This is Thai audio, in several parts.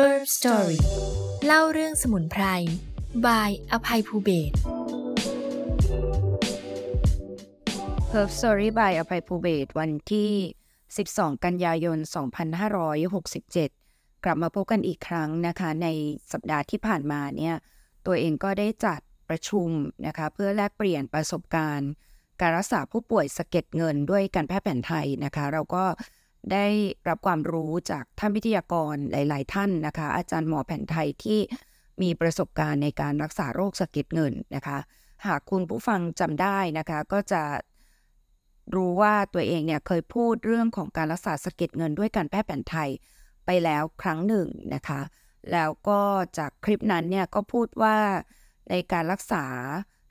Herb Story เล่าเรื่องสมุนไพร by อภัยภูเบศ Herb Story by อภัยภูเบศวันที่ 12 กันยายน 2567 กลับมาพบกันอีกครั้งนะคะในสัปดาห์ที่ผ่านมาเนี่ย ตัวเองก็ได้จัดประชุมนะคะ เพื่อแลกเปลี่ยนประสบการณ์ การรักษาผู้ป่วยสะเก็ดเงินด้วยการแพทย์แผนไทยนะคะเราก็ได้รับความรู้จากท่านวิทยากรหลาย ๆ ท่านนะคะ อาจารย์หมอแผนไทยที่มีประสบการณ์ในการรักษาโรคสะเก็ดเงินนะคะ หากคุณผู้ฟังจำได้นะคะ ก็จะรู้ว่าตัวเองเนี่ยเคยพูดเรื่องของการรักษาสะเก็ดเงิน ด้วยการแพทย์แผนไทยไปแล้วครั้งหนึ่งนะคะ แล้วก็จากคลิปนั้นเนี่ยก็พูดว่า ในการรักษา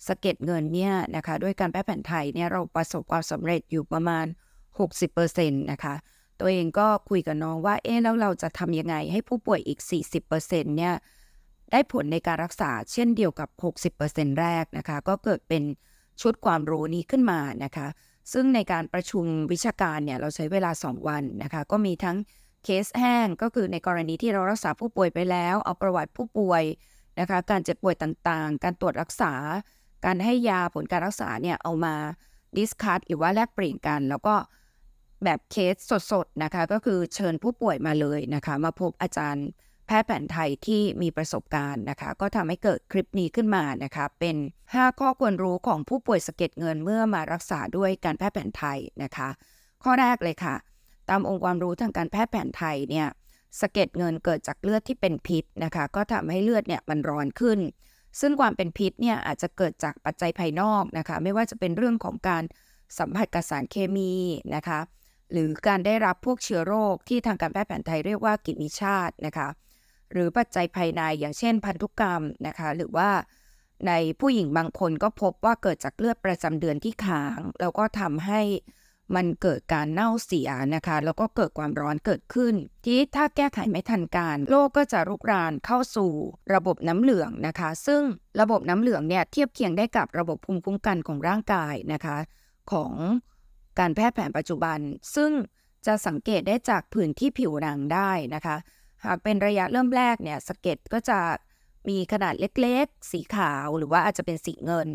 สะเก็ดเงินเนี่ยนะคะ ด้วยการแพทย์แผนไทยเนี่ยเราประสบความสำเร็จอยู่ประมาณ60%นะคะตัวเองก็คุยกับน้องว่าเอ๊ะแล้วเราจะทำยังไงให้ผู้ป่วยอีก 40%เนี่ยได้ผลในการรักษาเช่นเดียวกับ 60%แรกนะคะก็เกิดเป็นชุดความรู้นี้ขึ้นมานะคะซึ่งในการประชุมวิชาการเนี่ยเราใช้เวลา 2 วันนะคะก็มีทั้งเคสแห้งก็คือในกรณีที่เรารักษาผู้ป่วยไปแล้วเอาประวัติผู้ป่วยนะคะการเจ็บป่วยต่างๆ การตรวจรักษา การให้ยาผลการรักษาเนี่ยเอามาดิสคัตหรือว่าแลกเปลี่ยนกัน แล้วก็แบบเคสสดๆนะคะ ก็คือเชิญผู้ป่วยมาเลยนะคะ มาพบอาจารย์แพทย์แผนไทยที่มีประสบการณ์นะคะ ก็ทำให้เกิดคลิปนี้ขึ้นมานะคะ เป็น 5 ข้อควรรู้ของผู้ป่วยสะเก็ดเงินเมื่อมารักษาด้วยการแพทย์แผนไทยนะคะ ข้อแรกเลยค่ะ ตามองค์ความรู้ทางการแพทย์แผนไทยเนี่ยสะเก็ดเงินเกิดจากเลือดที่เป็นพิษนะคะ ก็ทำให้เลือดเนี่ยมันร้อนขึ้น ซึ่งความเป็นพิษ เนี่ยอาจจะเกิดจากปัจจัยภายนอกนะคะ ไม่ว่าจะเป็นเรื่องของการสัมผัสกับสารเคมีนะคะหรือการได้รับพวกเชื้อโรคที่ทางการแพทย์แผนไทยเรียกว่ากินิชาตนะคะ หรือปัจจัยภายในอย่างเช่นพันธุกรรมนะคะ หรือว่าในผู้หญิงบางคนก็พบว่าเกิดจากเลือดประจำเดือนที่ค้างแล้วก็ทำให้มันเกิดการเน่าเสียนะคะ แล้วก็เกิดความร้อนเกิดขึ้น ที่ถ้าแก้ไขไม่ทันการโรคกก็จะรุกรานเข้าสู่ระบบน้ำเหลืองนะคะ ซึ่งระบบน้ำเหลืองเนี่ยเทียบเคียงได้กับระบบภูมิคุ้มกันของร่างกายนะคะ ของการแพทย์แผนปัจจุบัน ซึ่งจะสังเกตได้จากผื่นที่ผิวหนังได้นะคะ หากเป็นระยะเริ่มแรกเนี่ยสเก็ก็จะมีขนาดเล็กๆ สีขาวหรือว่าอาจจะเป็นสีเงิน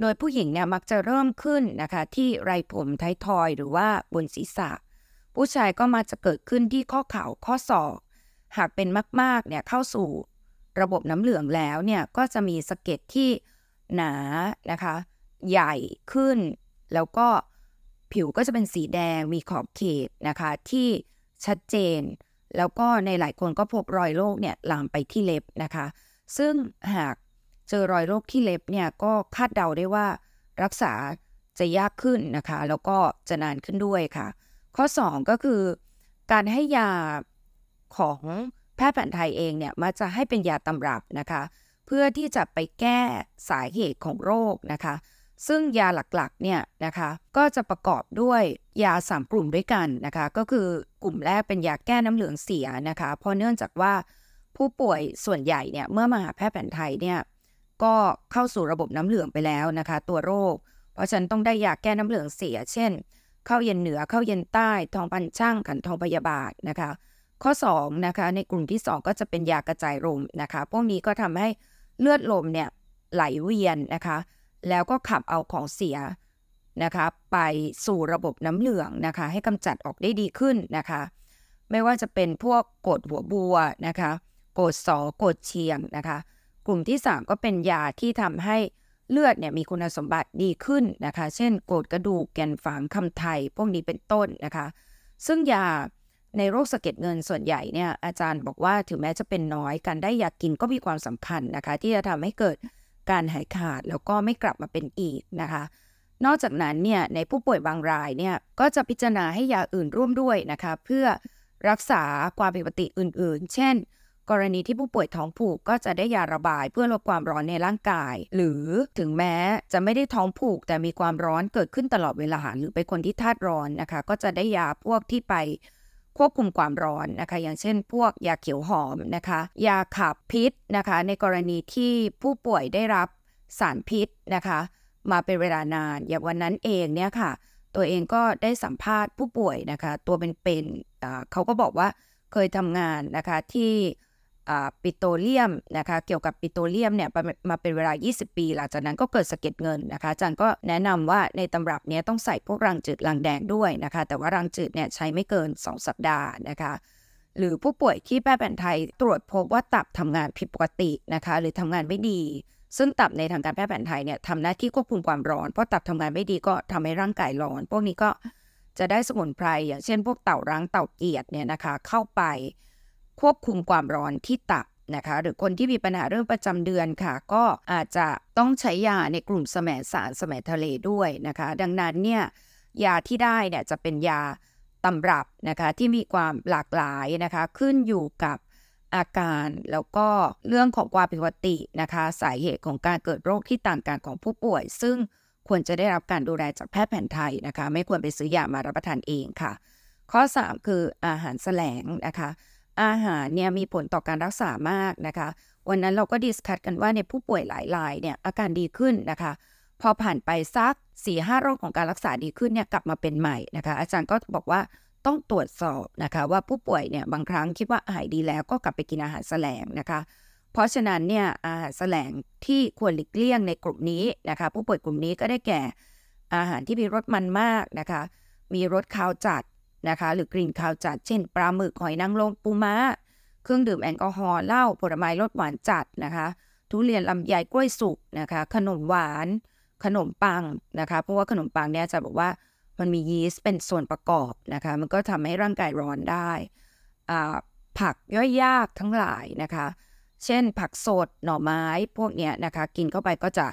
โดยผู้หญิงเนี่ยมักจะเริ่มขึ้นนะคะที่ไรผมท้ายทอย หรือว่าบนศีรษะ ผู้ชายก็มาจะเกิดขึ้นที่ข้อเข่าข้อศอกหากเป็นมากๆเนี่ยเข้าสู่ระบบน้ำเหลืองแล้วเนี่ยก็จะมีสะเก็ดที่หนานะคะ ใหญ่ขึ้นแล้วก็ผิวก็จะเป็นสีแดงมีขอบเขตนะคะที่ชัดเจน แล้วก็ในหลายคนก็พบรอยโรคเนี่ยลามไปที่เล็บนะคะ ซึ่งหากเจอรอยโรคที่เล็บเนี่ยก็คาดเดาได้ว่ารักษาจะยากขึ้นนะคะ แล้วก็จะนานขึ้นด้วยค่ะ ข้อ2ก็คือการให้ยาของแพทย์แผนไทยเองเนี่ยมักจะให้เป็นยาตำรับนะคะ เพื่อที่จะไปแก้สาเหตุของโรคนะคะซึ่งยาหลักๆเนี่ยนะคะก็จะประกอบด้วยยา3กลุ่มด้วยกันนะคะก็คือกลุ่มแรกเป็นยาแก้น้ำเหลืองเสียนะคะเพราะเนื่องจากว่าผู้ป่วยส่วนใหญ่เนี่ยเมื่อมาหาแพทย์แผนไทยเนี่ยก็เข้าสู่ระบบน้ำเหลืองไปแล้วนะคะตัวโรค เพราะฉะนั้นต้องได้ยาแก้น้ำเหลืองเสีย เช่น เข้าเย็นเหนือเข้าเย็นใต้ทองปันช่างขันทองพยาบาทนะคะ ข้อ2นะคะในกลุ่มที่ 2 ก็จะเป็นยากระจายลมนะคะ พวกนี้ก็ทำให้เลือดลมเนี่ยไหลเวียนนะคะแล้วก็ขับเอาของเสียนะคะไปสู่ระบบน้ำเหลืองนะคะให้กำจัดออกได้ดีขึ้นนะคะ ไม่ว่าจะเป็นพวกกดหัวบัวนะคะกดสอกดเชียงนะคะกลุ่มที่ 3 ก็เป็นยาที่ทำให้เลือดเนี่ยมีคุณสมบัติดีขึ้นนะคะ เช่นกดกระดูก แกนฝังคำไทยพวกนี้เป็นต้นนะคะ ซึ่งยาในโรคสะเก็ดเงินส่วนใหญ่เนี่ยอาจารย์บอกว่าถึงแม้จะเป็นน้อยการได้ยากินก็มีความสำคัญนะคะ ที่จะทำให้เกิดการหายขาดแล้วก็ไม่กลับมาเป็นอีกนะคะ นอกจากนั้นเนี่ยในผู้ป่วยบางรายเนี่ยก็จะพิจารณาให้ยาอื่นร่วมด้วยนะคะเพื่อรักษาความผิดปกติอื่น ๆ เช่น กรณีที่ผู้ป่วยท้องผูกก็จะได้ยาระบายเพื่อลดความร้อนในร่างกาย หรือถึงแม้จะไม่ได้ท้องผูกแต่มีความร้อนเกิดขึ้นตลอดเวลา หรือเป็นคนที่ธาตุร้อนนะคะก็จะได้ยาพวกที่ไปควบคุมความร้อนนะคะอย่างเช่นพวกยาเขียวหอมนะคะยาขับพิษนะคะในกรณีที่ผู้ป่วยได้รับสารพิษนะคะมาเป็นเวลานานอย่างวันนั้นเองเนี่ยค่ะตัวเองก็ได้สัมภาษณ์ผู้ป่วยนะคะตัวเป็นๆเเขาก็บอกว่าเคยทำงานนะคะที่ปิโตรเลียมนะคะเกี่ยวกับปิโตรเลียมเนี่ยมาเป็นเวลา 20 ปี หลังจากนั้นก็เกิดสะเก็ดเงินนะคะอาจารย์ก็แนะนำว่าในตำรับนี้ต้องใส่พวกรังจืดรังแดงด้วยนะคะ แต่ว่ารังจืดเนี่ยใช้ไม่เกิน 2 สัปดาห์นะคะ หรือผู้ป่วยที่แพทย์แผนไทยตรวจพบว่าตับทำงานผิดปกตินะคะหรือทำงานไม่ดี ซึ่งตับในทางการแพทย์แผนไทยเนี่ยทำหน้าที่ควบคุมความร้อนเพราะตับทำงานไม่ดีก็ทำให้ร่างกายร้อน พวกนี้ก็จะได้สมุนไพรอย่างเช่น พวกเต่ารังเต่าเกียดเนี่ยนะคะเข้าไปควบคุมความร้อนที่ตับนะคะ หรือคนที่มีปัญหาเรื่องประจำเดือนค่ะ ก็อาจจะต้องใช้ยาในกลุ่มสมสารสมทะเลด้วยนะคะ ดังนั้นเนี่ยยาที่ได้เนี่ยจะเป็นยาตำรับนะคะที่มีความหลากหลายนะคะ ขึ้นอยู่กับอาการแล้วก็เรื่องของความผิดปกตินะคะ สาเหตุของการเกิดโรคที่ต่างกันของผู้ป่วย ซึ่งควรจะได้รับการดูแลจากแพทย์แผนไทยนะคะ ไม่ควรไปซื้อยามารับประทานเองค่ะข้อ 3 คืออาหารแสลงนะคะอาหารเนี่ยมีผลต่อการรักษามากนะคะ วันนั้นเราก็ดิสคัตกันว่าในผู้ป่วยหลายรายเนี่ยอาการดีขึ้นนะคะ พอผ่านไปสัก4ี่ห้ารอบของการรักษาดีขึ้นเนี่ยกลับมาเป็นใหม่นะคะอาจารย์ก็บอกว่าต้องตรวจสอบนะคะว่าผู้ป่วยเนี่ยบางครั้งคิดว่าหายดีแล้ว ก็กลับไปกินอาหารแสลงนะคะ เพราะฉะนั้นเนี่ยอาหารแสลงที่ควรหลีกเลี่ยงในกลุ่มนี้นะคะผู้ป่วยกลุ่มนี้ก็ได้แก่อาหารที่มีรสมันมากนะคะมีรสคาวจัดนะคะหรือกลิ่นคาวจัด เช่นปลาหมึกหอยนางรมปูม้า เครื่องดื่มแอลกอฮอล์เหล้าผลไม้รสหวานจัดนะคะ ทุเรียนลำไยกล้วยสุกนะคะ ขนมหวาน ขนมปังนะคะ เพราะว่าขนมปังเนี่ยจะบอกว่ามันมียีสต์เป็นส่วนประกอบนะคะ มันก็ทำให้ร่างกายร้อนได้ ผักย่อยยากทั้งหลายนะคะ เช่นผักสดหน่อไม้พวกเนี้ยนะคะกินเข้าไปก็จะ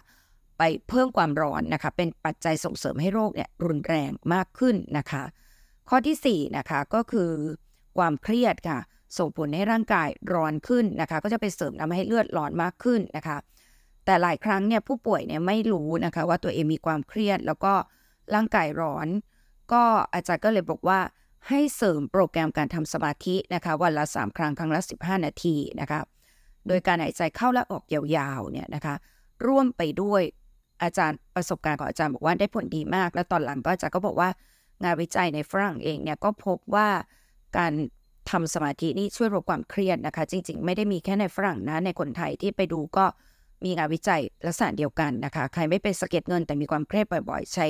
ไปเพิ่มความร้อนนะคะ เป็นปัจจัยส่งเสริมให้โรคเนี่ยรุนแรงมากขึ้นนะคะข้อที่4นะคะก็คือความเครียดค่ะส่งผลให้ร่างกายร้อนขึ้นนะคะก็จะไปเสริมทำให้เลือดร้อนมากขึ้นนะคะแต่หลายครั้งเนี่ยผู้ป่วยเนี่ยไม่รู้นะคะว่าตัวเองมีความเครียด แล้วก็ร่างกายร้อน ก็อาจารย์ก็เลยบอกว่าให้เสริมโปรแกรมการทำสมาธินะคะวันละ 3 ครั้งครั้งละ 15 นาทีนะคะโดยการหายใจเข้าและออกยาวๆเนี่ยนะคะร่วมไปด้วยอาจารย์ประสบการณ์ของอาจารย์บอกว่าได้ผลดีมาก แล้วตอนหลังก็อาจารย์ก็บอกว่างานวิจัยในฝรั่งเองเนี่ยก็พบว่าการทำสมาธินี่ช่วยลดความเครียดนะคะ จริง ๆ ไม่ได้มีแค่ในฝรั่งนะในคนไทยที่ไปดูก็มีงานวิจัยลักษณะเดียวกันนะคะ ใครไม่เป็นสะเก็ดเงินแต่มีความเครียดบ่อยๆ ใช้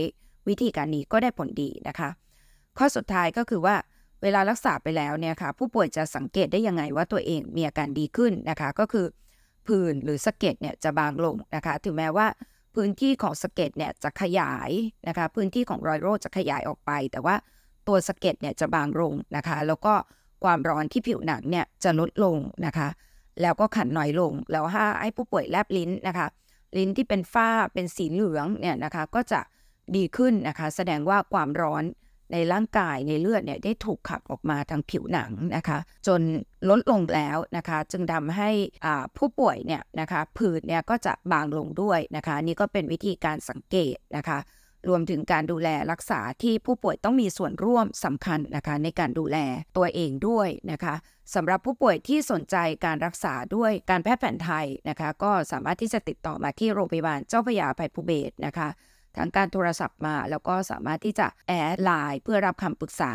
วิธีการนี้ก็ได้ผลดีนะคะ ข้อสุดท้ายก็คือว่าเวลารักษาไปแล้วเนี่ยค่ะผู้ป่วยจะสังเกตได้ยังไงว่าตัวเองมีอาการดีขึ้นนะคะ ก็คือผื่นหรือสะเก็ดเนี่ยจะบางลงนะคะถึงแม้ว่าพื้นที่ของสะเก็ดเนี่ยจะขยายนะคะ พื้นที่ของรอยโรคจะขยายออกไป แต่ว่าตัวสะเก็ดเนี่ยจะบางลงนะคะ แล้วก็ความร้อนที่ผิวหนังเนี่ยจะลดลงนะคะ แล้วก็ขันน้อยลง แล้วถ้าให้ผู้ป่วยแลบลิ้นนะคะ ลิ้นที่เป็นฝ้าเป็นสีเหลืองเนี่ยนะคะก็จะดีขึ้นนะคะ แสดงว่าความร้อนในร่างกายในเลือดเนี่ยได้ถูกขับออกมาทางผิวหนังนะคะ จนลดลงแล้วนะคะ จึงทำให้ผู้ป่วยเนี่ยนะคะผื่นเนี่ยก็จะบางลงด้วยนะคะนี่ก็เป็นวิธีการสังเกตนะคะ รวมถึงการดูแลรักษาที่ผู้ป่วยต้องมีส่วนร่วมสำคัญนะคะ ในการดูแลตัวเองด้วยนะคะสำหรับผู้ป่วยที่สนใจการรักษาด้วยการแพทย์แผนไทยนะคะ ก็สามารถที่จะติดต่อมาที่โรงพยาบาลเจ้าพระยาภัยภูเบศนะคะทั้งการโทรศัพท์มาแล้วก็สามารถที่จะแอดไลน์เพื่อรับคำปรึกษา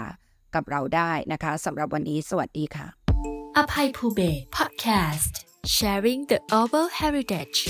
กับเราได้นะคะสำหรับวันนี้สวัสดีค่ะอภัยภูเบศพอดแคสต์ sharing the h e r a l heritage